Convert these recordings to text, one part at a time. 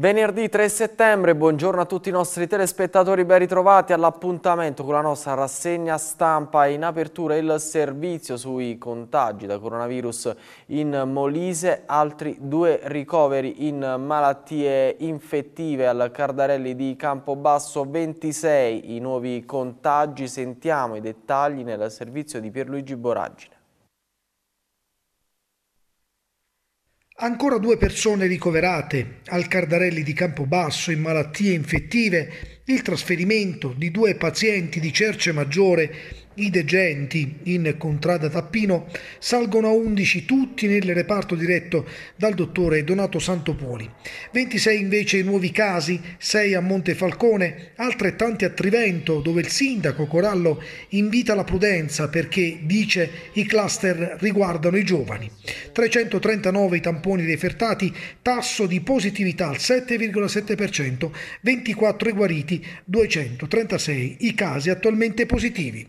Venerdì 3 settembre, buongiorno a tutti i nostri telespettatori, ben ritrovati all'appuntamento con la nostra rassegna stampa. In apertura il servizio sui contagi da coronavirus in Molise, altri due ricoveri in malattie infettive al Cardarelli di Campobasso, 26 i nuovi contagi. Sentiamo i dettagli nel servizio di Pierluigi Boragine. Ancora due persone ricoverate al Cardarelli di Campobasso in malattie infettive, il trasferimento di due pazienti di Cerce Maggiore i degenti in contrada Tappino salgono a 11 tutti nel reparto diretto dal dottore Donato Santopoli. 26 invece nuovi casi, 6 a Montefalcone, altrettanti a Trivento dove il sindaco Corallo invita la prudenza perché dice i cluster riguardano i giovani. 339 i tamponi refertati, tasso di positività al 7,7%, 24 i guariti, 236 i casi attualmente positivi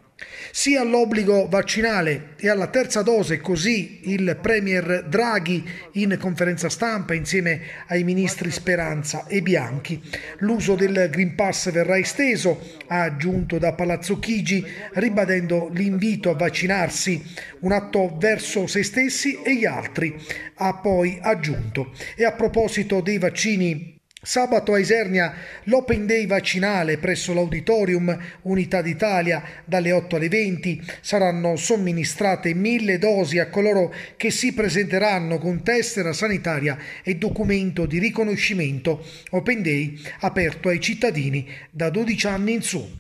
sia all'obbligo vaccinale e alla terza dose, così il Premier Draghi in conferenza stampa insieme ai ministri Speranza e Bianchi. L'uso del Green Pass verrà esteso, ha aggiunto da Palazzo Chigi, ribadendo l'invito a vaccinarsi, un atto verso se stessi e gli altri, ha poi aggiunto. E a proposito dei vaccini Sabato a Isernia l'Open Day vaccinale presso l'Auditorium Unità d'Italia dalle 8 alle 20 saranno somministrate mille dosi a coloro che si presenteranno con tessera sanitaria e documento di riconoscimento. Open Day aperto ai cittadini da 12 anni in su.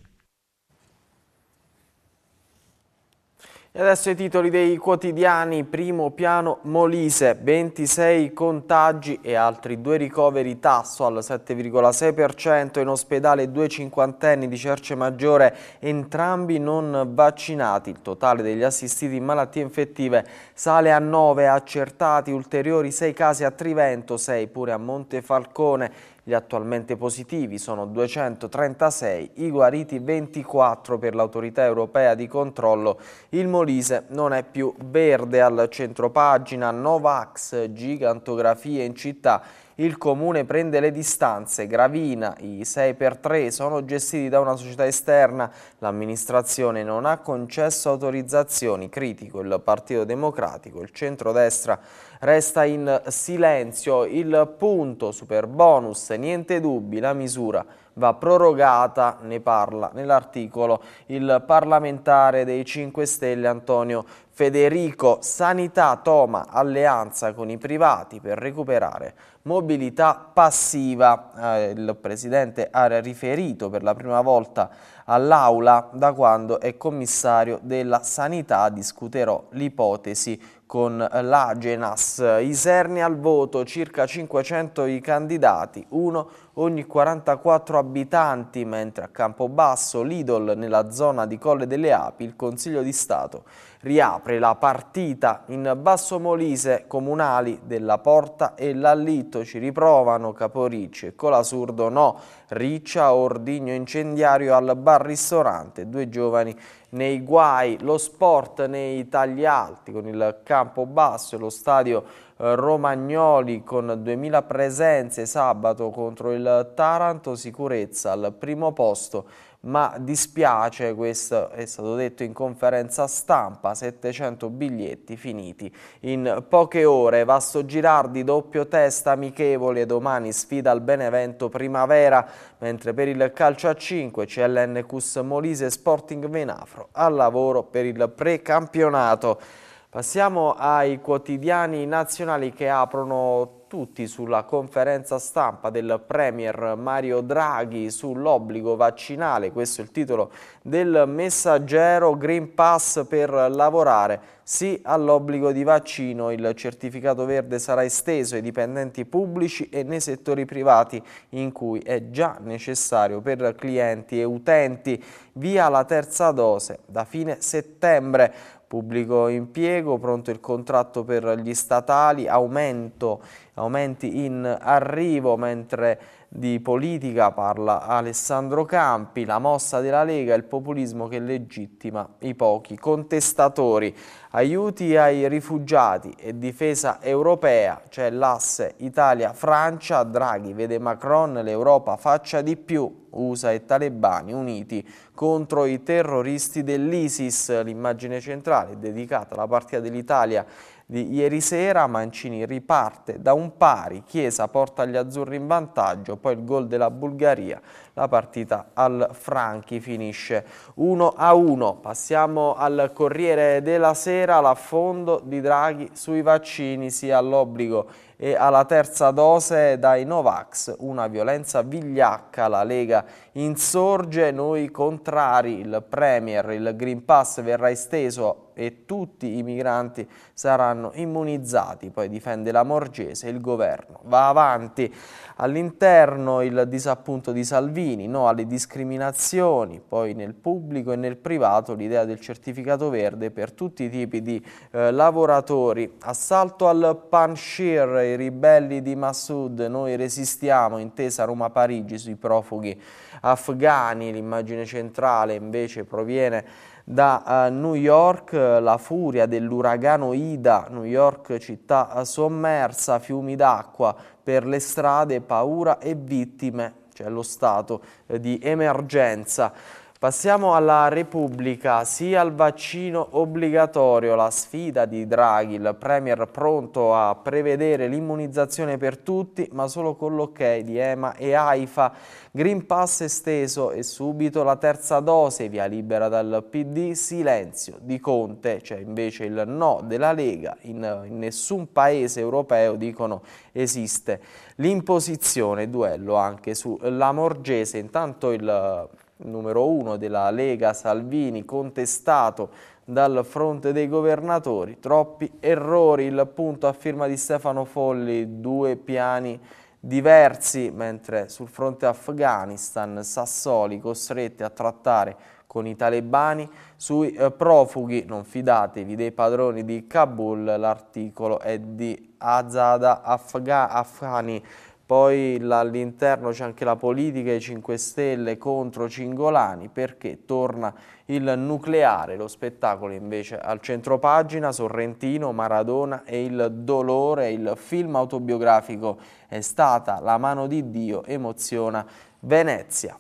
E adesso i titoli dei quotidiani, primo piano Molise, 26 contagi e altri due ricoveri tasso al 7,6%, in ospedale due cinquantenni di Cerce Maggiore, entrambi non vaccinati, il totale degli assistiti in malattie infettive sale a 9 accertati, ulteriori 6 casi a Trivento, 6 pure a Montefalcone, gli attualmente positivi sono 236, i guariti 24 per l'autorità europea di controllo. Il Molise non è più verde al centro pagina, Novax, gigantografie in città il comune prende le distanze, Gravina, i 6x3 sono gestiti da una società esterna, l'amministrazione non ha concesso autorizzazioni, critico il Partito Democratico, il centrodestra resta in silenzio, il punto super bonus, niente dubbi, la misura va prorogata, ne parla nell'articolo il parlamentare dei 5 Stelle Antonio Federico Sanità Toma alleanza con i privati per recuperare mobilità passiva. Eh, il Presidente ha riferito per la prima volta all'Aula da quando è commissario della Sanità. Discuterò l'ipotesi con l'Agenas. Iserni al voto, circa 500 i candidati, uno ogni 44 abitanti, mentre a Campobasso, l'Idol, nella zona di Colle delle Api, il Consiglio di Stato riapre la partita in Basso Molise, comunali della Porta e Lallitto. ci riprovano Caporicci e Colasurdo no, Riccia, ordigno incendiario al bar ristorante, due giovani nei guai lo sport nei tagli alti con il campo basso e lo stadio eh, Romagnoli con 2000 presenze sabato contro il Taranto, sicurezza al primo posto ma dispiace, questo è stato detto in conferenza stampa, 700 biglietti finiti in poche ore. Vasto Girardi, doppio testa amichevole, domani sfida al Benevento Primavera, mentre per il calcio a 5 CLN Cus Molise Sporting Venafro al lavoro per il precampionato. Passiamo ai quotidiani nazionali che aprono tutti sulla conferenza stampa del Premier Mario Draghi sull'obbligo vaccinale, questo è il titolo del messaggero Green Pass per lavorare, sì all'obbligo di vaccino, il certificato verde sarà esteso ai dipendenti pubblici e nei settori privati in cui è già necessario per clienti e utenti, via la terza dose da fine settembre, pubblico impiego, pronto il contratto per gli statali, aumento, aumenti in arrivo, mentre di politica parla Alessandro Campi, la mossa della Lega, il populismo che legittima i pochi contestatori, aiuti ai rifugiati e difesa europea, c'è cioè l'asse Italia-Francia, Draghi vede Macron, l'Europa faccia di più. USA e talebani uniti contro i terroristi dell'ISIS. L'immagine centrale è dedicata alla partita dell'Italia di ieri sera, Mancini riparte da un pari, Chiesa porta gli azzurri in vantaggio, poi il gol della Bulgaria, la partita al Franchi finisce 1 a 1. Passiamo al Corriere della Sera, l'affondo di Draghi sui vaccini, sia l'obbligo e alla terza dose dai Novax, una violenza vigliacca, la Lega insorge, noi contrari, il Premier, il Green Pass verrà esteso e tutti i migranti saranno immunizzati, poi difende la Morgese e il governo. Va avanti all'interno il disappunto di Salvini, no alle discriminazioni, poi nel pubblico e nel privato l'idea del certificato verde per tutti i tipi di eh, lavoratori. Assalto al Panshir, i ribelli di Massoud, noi resistiamo, intesa Roma-Parigi sui profughi afghani, l'immagine centrale invece proviene da uh, New York eh, la furia dell'uragano Ida, New York città eh, sommersa, fiumi d'acqua per le strade, paura e vittime, c'è cioè lo stato di emergenza. Passiamo alla Repubblica, sì al vaccino obbligatorio, la sfida di Draghi, il Premier pronto a prevedere l'immunizzazione per tutti ma solo con l'ok di EMA e AIFA, Green Pass esteso e subito la terza dose, via libera dal PD, silenzio di Conte, c'è cioè invece il no della Lega, in, in nessun paese europeo dicono esiste l'imposizione, duello anche sulla Morgese, intanto il numero uno della Lega Salvini, contestato dal fronte dei governatori. Troppi errori, il punto a firma di Stefano Folli, due piani diversi, mentre sul fronte Afghanistan Sassoli costretti a trattare con i talebani sui eh, profughi, non fidatevi dei padroni di Kabul, l'articolo è di Azada Afga Afghani, poi all'interno c'è anche la politica dei 5 Stelle contro Cingolani perché torna il nucleare, lo spettacolo invece al centro pagina, Sorrentino, Maradona e il dolore, il film autobiografico è stata La mano di Dio, emoziona Venezia.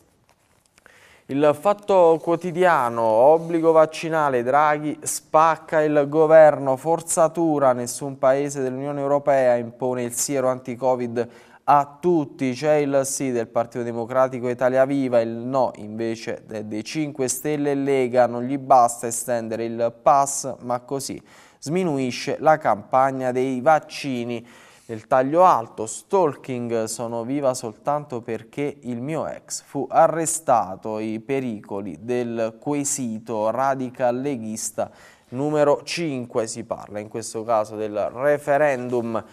Il fatto quotidiano, obbligo vaccinale, Draghi spacca il governo, forzatura, nessun paese dell'Unione Europea impone il siero anti-Covid a tutti, c'è il sì del Partito Democratico Italia Viva, il no invece dei 5 Stelle e Lega, non gli basta estendere il pass, ma così sminuisce la campagna dei vaccini. Del taglio alto, stalking, sono viva soltanto perché il mio ex fu arrestato, i pericoli del quesito radical leghista numero 5, si parla in questo caso del referendum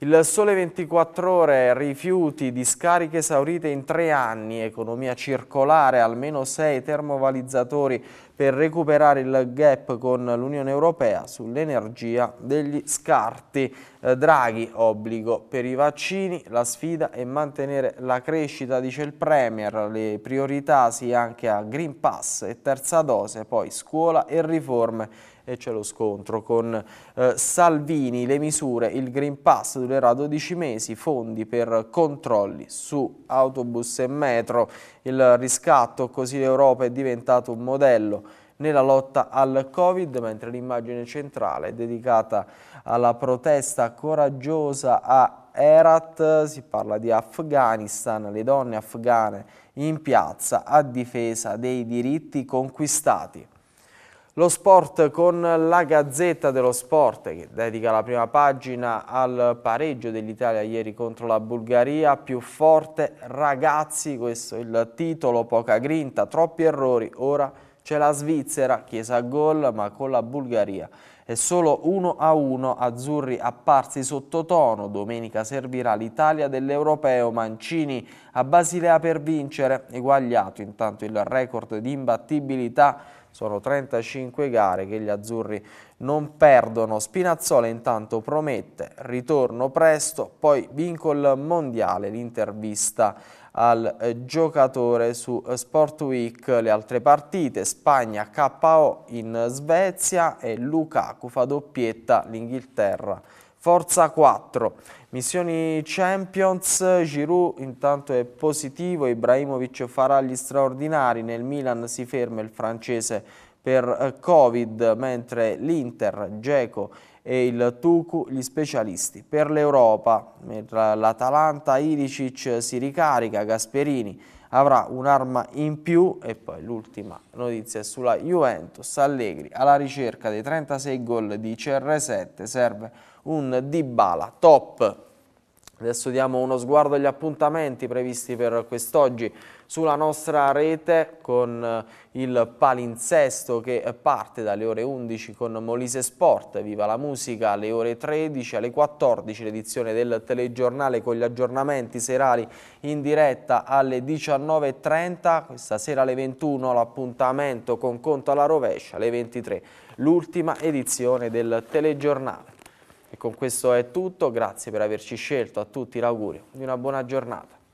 il sole 24 ore, rifiuti, discariche esaurite in tre anni, economia circolare, almeno sei termovalizzatori per recuperare il gap con l'Unione Europea sull'energia degli scarti. Eh, Draghi, obbligo per i vaccini, la sfida è mantenere la crescita, dice il Premier, le priorità sì anche a Green Pass e terza dose, poi scuola e riforme e c'è lo scontro con eh, Salvini, le misure, il Green Pass durerà 12 mesi, fondi per controlli su autobus e metro, il riscatto, così l'Europa è diventato un modello nella lotta al Covid, mentre l'immagine centrale è dedicata alla protesta coraggiosa a Herat, si parla di Afghanistan, le donne afghane in piazza a difesa dei diritti conquistati. Lo sport con la Gazzetta dello Sport che dedica la prima pagina al pareggio dell'Italia ieri contro la Bulgaria, più forte ragazzi, questo è il titolo, poca grinta, troppi errori, ora c'è la Svizzera, chiesa a gol ma con la Bulgaria è solo 1 a 1 azzurri apparsi sottotono. Domenica servirà l'Italia dell'Europeo Mancini a Basilea per vincere, eguagliato intanto il record di imbattibilità sono 35 gare che gli azzurri non perdono. Spinazzola intanto promette ritorno presto, poi vinco il mondiale, l'intervista al eh, giocatore su eh, Sport Week. Le altre partite, Spagna KO in Svezia e Lukaku fa doppietta l'Inghilterra. Forza 4, missioni Champions, Giroud intanto è positivo, Ibrahimovic farà gli straordinari, nel Milan si ferma il francese per eh, Covid, mentre l'Inter, Geco e il Tucu gli specialisti. Per l'Europa l'Atalanta Ilicic si ricarica, Gasperini avrà un'arma in più e poi l'ultima notizia è sulla Juventus, Allegri alla ricerca dei 36 gol di CR7 serve un Dybala top. Adesso diamo uno sguardo agli appuntamenti previsti per quest'oggi sulla nostra rete con eh, il palinsesto che parte dalle ore 11 con Molise Sport, Viva la Musica, alle ore 13, alle 14 l'edizione del telegiornale con gli aggiornamenti serali in diretta alle 19.30, questa sera alle 21 l'appuntamento con Conto alla Rovescia, alle 23 l'ultima edizione del telegiornale. E con questo è tutto, grazie per averci scelto, a tutti l'augurio di una buona giornata.